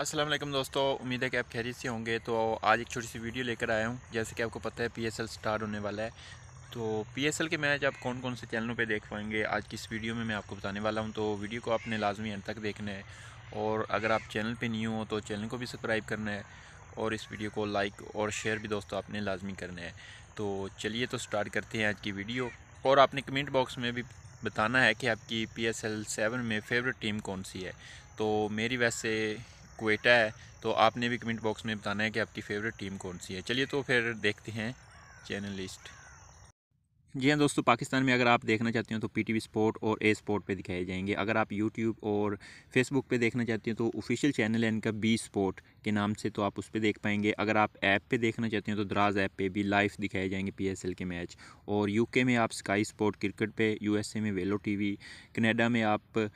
अस्सलाम वालेकुम दोस्तों उम्मीद है कि आप खैरियत से होंगे तो आज एक छोटी सी वीडियो लेकर आया हूँ जैसे कि आपको पता है पीएसएल स्टार्ट होने वाला है तो पीएसएल के मैच आप कौन कौन से चैनलों पे देख पाएंगे आज की इस वीडियो में मैं आपको बताने वाला हूँ तो वीडियो को आपने लाजमी एंड तक देखना है और अगर आप चैनल पर न्यू हो तो चैनल को भी सब्सक्राइब करना है और इस वीडियो को लाइक और शेयर भी दोस्तों आपने लाजमी करना है तो चलिए तो स्टार्ट करते हैं आज की वीडियो और आपने कमेंट बॉक्स में भी बताना है कि आपकी पी एस एल सेवन में फेवरेट टीम कौन सी है तो मेरी वैसे कोटा है तो आपने भी कमेंट बॉक्स में बताना है कि आपकी फेवरेट टीम कौन सी है चलिए तो फिर देखते हैं चैनल लिस्ट जी हाँ दोस्तों पाकिस्तान में अगर आप देखना चाहते हो तो पी टी स्पोर्ट और ए स्पोर्ट पे दिखाए जाएंगे अगर आप यूट्यूब और फेसबुक पे देखना चाहते हो तो ऑफिशियल चैनल है इनका बी स्पोर्ट के नाम से तो आप उस पर देख पाएंगे अगर आप ऐप पे देखना चाहते हो तो दराज ऐप पे भी लाइव दिखाए जाएंगे पीएसएल के मैच और के में आप स्काई स्पोर्ट क्रिकेट पे ए में वेलो वी कनाडा में आप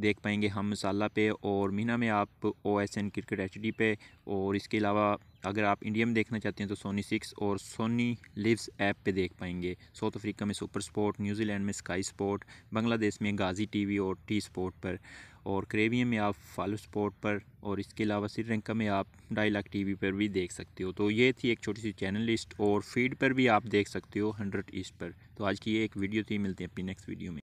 देख पाएंगे हम मसाला पे और मीना में आप O S N cricket H D पे और इसके अलावा अगर आप इंडिया में देखना चाहते हैं तो सोनी सिक्स और सोनी लिव्स ऐप पे देख पाएंगे साउथ अफ्रीका में सुपर स्पोर्ट न्यूजीलैंड में स्काई स्पोर्ट बांग्लादेश में गाजी टीवी और टी स्पोर्ट पर और करेबियन में आप फालू स्पोर्ट पर और इसके अलावा श्रीलंका में आप डायलाग लाख टी पर भी देख सकते हो तो ये थी एक छोटी सी चैनल लिस्ट और फीड पर भी आप देख सकते हो हंड्रेड ईस्ट पर तो आज की ये एक वीडियो थी मिलती है अपनी नेक्स्ट वीडियो में